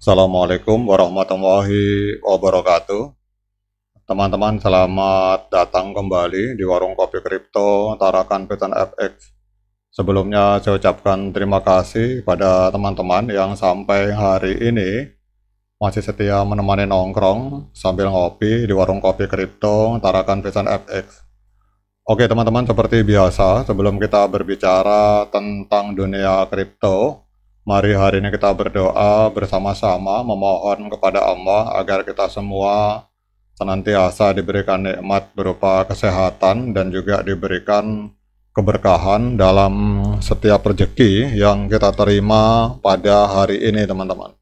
Assalamualaikum warahmatullahi wabarakatuh. Teman-teman selamat datang kembali di Warung Kopi Kripto Tarakan pesan FX. Sebelumnya saya ucapkan terima kasih pada teman-teman yang sampai hari ini masih setia menemani nongkrong sambil ngopi di Warung Kopi Kripto Tarakan Pesan FX. Oke teman-teman seperti biasa sebelum kita berbicara tentang dunia kripto Mari hari ini kita berdoa bersama-sama memohon kepada Allah agar kita semua senantiasa diberikan nikmat berupa kesehatan dan juga diberikan keberkahan dalam setiap rezeki yang kita terima pada hari ini teman-teman.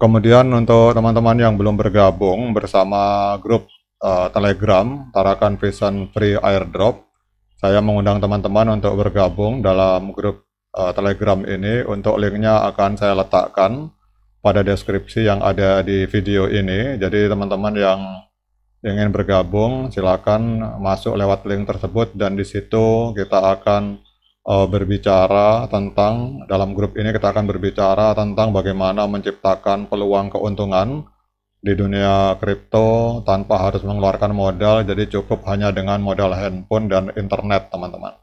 Kemudian untuk teman-teman yang belum bergabung bersama grup uh, Telegram Tarakan Vision Free Airdrop, saya mengundang teman-teman untuk bergabung dalam grup uh, Telegram ini. Untuk linknya akan saya letakkan pada deskripsi yang ada di video ini. Jadi teman-teman yang ingin bergabung silakan masuk lewat link tersebut dan di situ kita akan uh, berbicara tentang dalam grup ini kita akan berbicara tentang bagaimana menciptakan peluang keuntungan di dunia kripto tanpa harus mengeluarkan modal jadi cukup hanya dengan modal handphone dan internet teman-teman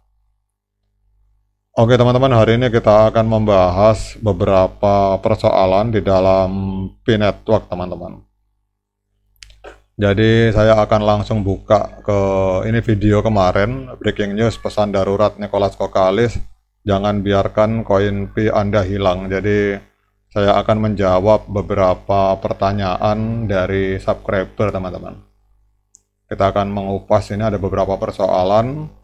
Oke teman-teman, hari ini kita akan membahas beberapa persoalan di dalam P-Network teman-teman. Jadi saya akan langsung buka ke ini video kemarin, breaking news pesan darurat Nicholas Kokalis, jangan biarkan koin P Anda hilang. Jadi saya akan menjawab beberapa pertanyaan dari subscriber teman-teman. Kita akan mengupas ini ada beberapa persoalan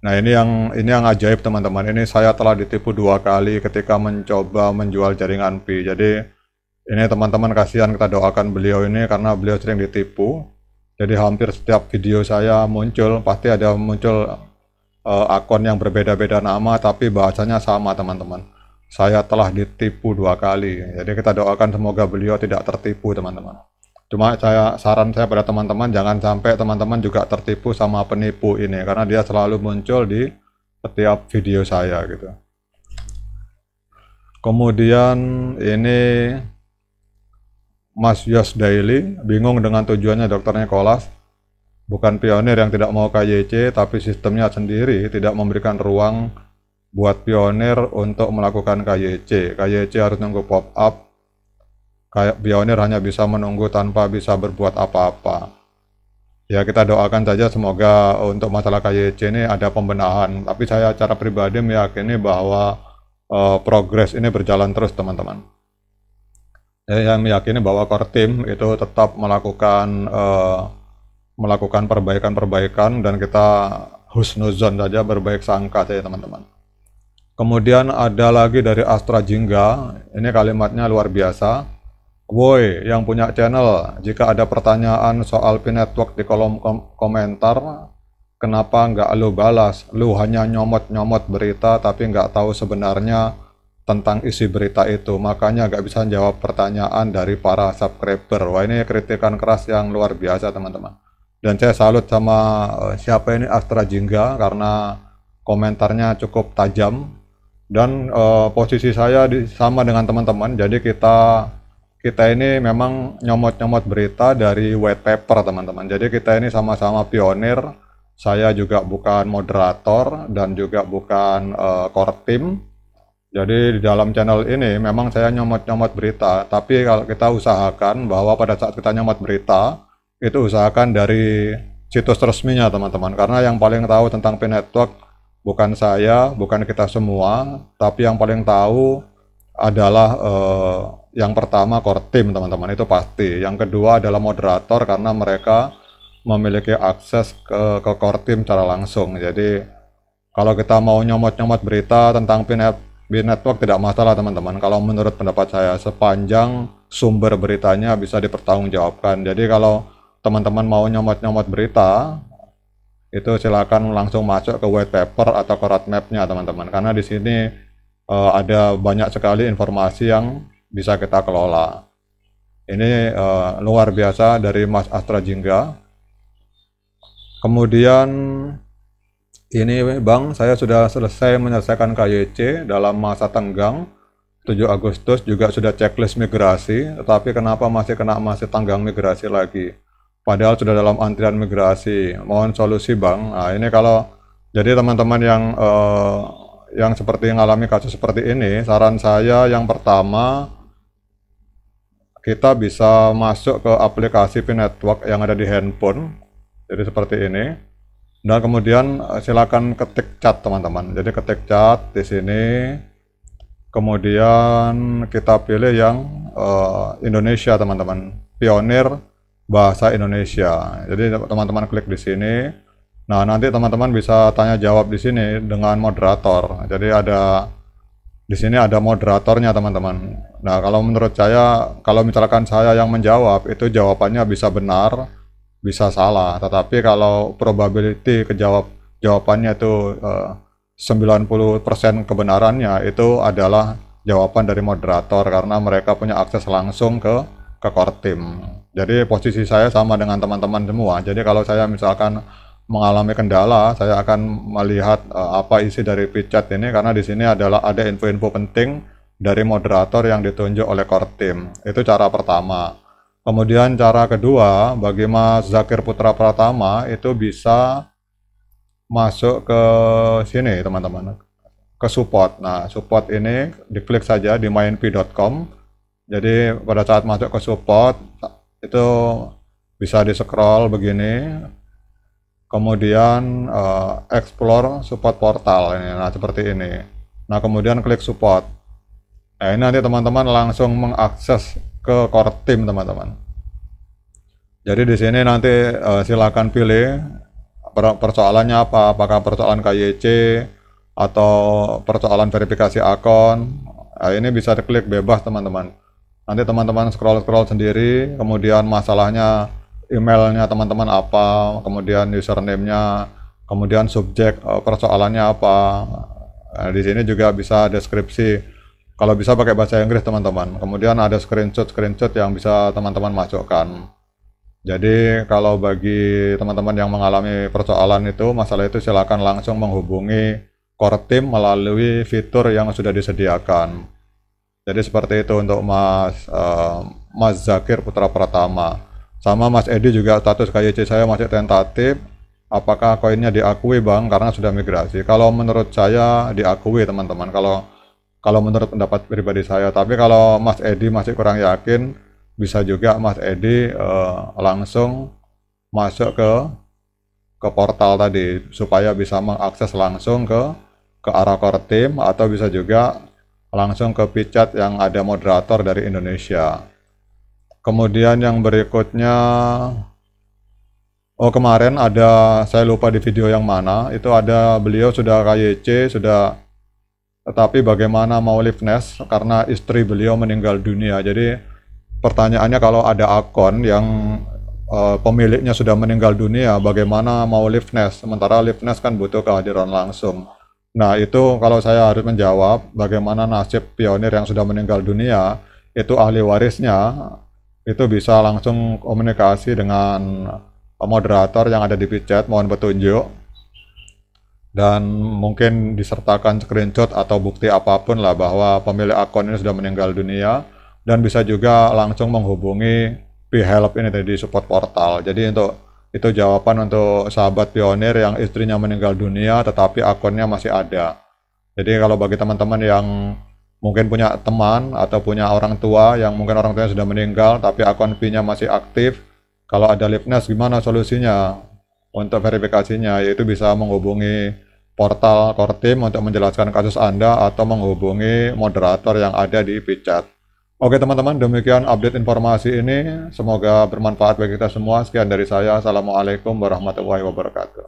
Nah ini yang ini yang ajaib teman-teman. Ini saya telah ditipu dua kali ketika mencoba menjual jaringan Pi. Jadi ini teman-teman kasihan kita doakan beliau ini karena beliau sering ditipu. Jadi hampir setiap video saya muncul pasti ada muncul uh, akun yang berbeda-beda nama tapi bahasanya sama teman-teman. Saya telah ditipu dua kali. Jadi kita doakan semoga beliau tidak tertipu teman-teman. Cuma saya saran saya pada teman-teman jangan sampai teman-teman juga tertipu sama penipu ini karena dia selalu muncul di setiap video saya gitu. Kemudian ini Mas Yos Daily bingung dengan tujuannya dokternya kolas Bukan pionir yang tidak mau KYC tapi sistemnya sendiri tidak memberikan ruang buat pionir untuk melakukan KYC. KYC harus nunggu pop up kayak Bionir hanya bisa menunggu tanpa bisa berbuat apa-apa. Ya kita doakan saja semoga untuk masalah KYC ini ada pembenahan. Tapi saya cara pribadi meyakini bahwa uh, progres ini berjalan terus teman-teman. Ya, saya meyakini bahwa core team itu tetap melakukan uh, melakukan perbaikan-perbaikan dan kita husnuzon saja berbaik sangka saja teman-teman. Kemudian ada lagi dari Astra Jingga, ini kalimatnya luar biasa Woi, yang punya channel, jika ada pertanyaan soal pin network di kolom kom komentar, kenapa nggak lu balas? Lu hanya nyomot-nyomot berita tapi nggak tahu sebenarnya tentang isi berita itu. Makanya nggak bisa jawab pertanyaan dari para subscriber. Wah, ini kritikan keras yang luar biasa, teman-teman. Dan saya salut sama eh, siapa ini Astra Jingga karena komentarnya cukup tajam. Dan uh, posisi saya di, sama dengan teman-teman, jadi kita kita ini memang nyomot-nyomot berita dari white paper teman-teman. Jadi kita ini sama-sama pionir. Saya juga bukan moderator dan juga bukan uh, core team. Jadi di dalam channel ini memang saya nyomot-nyomot berita, tapi kalau kita usahakan bahwa pada saat kita nyomot berita itu usahakan dari situs resminya teman-teman. Karena yang paling tahu tentang P Network bukan saya, bukan kita semua, tapi yang paling tahu adalah eh, yang pertama core team teman-teman itu pasti. Yang kedua adalah moderator karena mereka memiliki akses ke, ke core team secara langsung. Jadi kalau kita mau nyomot-nyomot berita tentang pinet e network tidak masalah teman-teman. Kalau menurut pendapat saya sepanjang sumber beritanya bisa dipertanggungjawabkan. Jadi kalau teman-teman mau nyomot-nyomot berita itu silakan langsung masuk ke white paper atau ke roadmapnya teman-teman karena di sini uh, ada banyak sekali informasi yang bisa kita kelola. Ini uh, luar biasa dari Mas Astra Jingga. Kemudian ini Bang, saya sudah selesai menyelesaikan KYC dalam masa tenggang 7 Agustus juga sudah checklist migrasi, tetapi kenapa masih kena masih tanggang migrasi lagi? Padahal sudah dalam antrian migrasi. Mohon solusi, Bang. Nah, ini kalau jadi teman-teman yang uh, yang seperti yang alami kasus seperti ini, saran saya yang pertama kita bisa masuk ke aplikasi PIN network yang ada di handphone. Jadi seperti ini. Dan kemudian eh, silakan ketik chat teman-teman. Jadi ketik chat di sini. Kemudian kita pilih yang uh, Indonesia teman-teman. Pionir bahasa Indonesia. Jadi teman-teman klik di sini. Nah, nanti teman-teman bisa tanya jawab di sini dengan moderator. Jadi ada di sini ada moderatornya teman-teman. Nah, kalau menurut saya kalau misalkan saya yang menjawab itu jawabannya bisa benar, bisa salah. Tetapi kalau probability kejawab jawabannya itu eh, 90% kebenarannya itu adalah jawaban dari moderator karena mereka punya akses langsung ke ke core team. Jadi posisi saya sama dengan teman-teman semua. Jadi kalau saya misalkan mengalami kendala, saya akan melihat uh, apa isi dari chat ini karena di sini adalah ada info-info penting dari moderator yang ditunjuk oleh core team. Itu cara pertama. Kemudian cara kedua, bagi Mas Zakir Putra Pratama itu bisa masuk ke sini teman-teman, ke support. Nah, support ini diklik saja di mainp.com. Jadi pada saat masuk ke support itu bisa di scroll begini, kemudian uh, explore support portal ini nah seperti ini nah kemudian klik support nah ini nanti teman-teman langsung mengakses ke core team teman-teman jadi di sini nanti uh, silakan pilih persoalannya apa apakah persoalan KYC atau persoalan verifikasi akun nah, ini bisa diklik bebas teman-teman nanti teman-teman scroll-scroll sendiri kemudian masalahnya emailnya teman-teman apa, kemudian username-nya, kemudian subjek eh, persoalannya apa. Nah, di sini juga bisa deskripsi. Kalau bisa pakai bahasa Inggris teman-teman. Kemudian ada screenshot-screenshot yang bisa teman-teman masukkan. Jadi kalau bagi teman-teman yang mengalami persoalan itu, masalah itu silakan langsung menghubungi core team melalui fitur yang sudah disediakan. Jadi seperti itu untuk Mas uh, Mas Zakir Putra Pratama. Sama Mas Edi juga status KYC saya masih tentatif. Apakah koinnya diakui Bang karena sudah migrasi? Kalau menurut saya diakui teman-teman. Kalau kalau menurut pendapat pribadi saya, tapi kalau Mas Edi masih kurang yakin, bisa juga Mas Edi uh, langsung masuk ke ke portal tadi supaya bisa mengakses langsung ke ke arah core team atau bisa juga langsung ke Pichat yang ada moderator dari Indonesia. Kemudian yang berikutnya Oh kemarin ada saya lupa di video yang mana itu ada beliau sudah KYC sudah tetapi bagaimana mau live nest karena istri beliau meninggal dunia. Jadi pertanyaannya kalau ada akun yang uh, pemiliknya sudah meninggal dunia bagaimana mau live nest sementara live nest kan butuh kehadiran langsung. Nah, itu kalau saya harus menjawab bagaimana nasib pionir yang sudah meninggal dunia itu ahli warisnya itu bisa langsung komunikasi dengan moderator yang ada di chat mohon petunjuk dan mungkin disertakan screenshot atau bukti apapun lah bahwa pemilik akun ini sudah meninggal dunia dan bisa juga langsung menghubungi P-Help ini tadi support portal. Jadi untuk itu jawaban untuk sahabat pionir yang istrinya meninggal dunia tetapi akunnya masih ada. Jadi kalau bagi teman-teman yang mungkin punya teman atau punya orang tua yang mungkin orang tuanya sudah meninggal tapi akun pin nya masih aktif, kalau ada Lipnas gimana solusinya untuk verifikasinya? Yaitu bisa menghubungi portal Kortim untuk menjelaskan kasus Anda atau menghubungi moderator yang ada di Pichat. Oke teman-teman, demikian update informasi ini. Semoga bermanfaat bagi kita semua. Sekian dari saya. Assalamualaikum warahmatullahi wabarakatuh.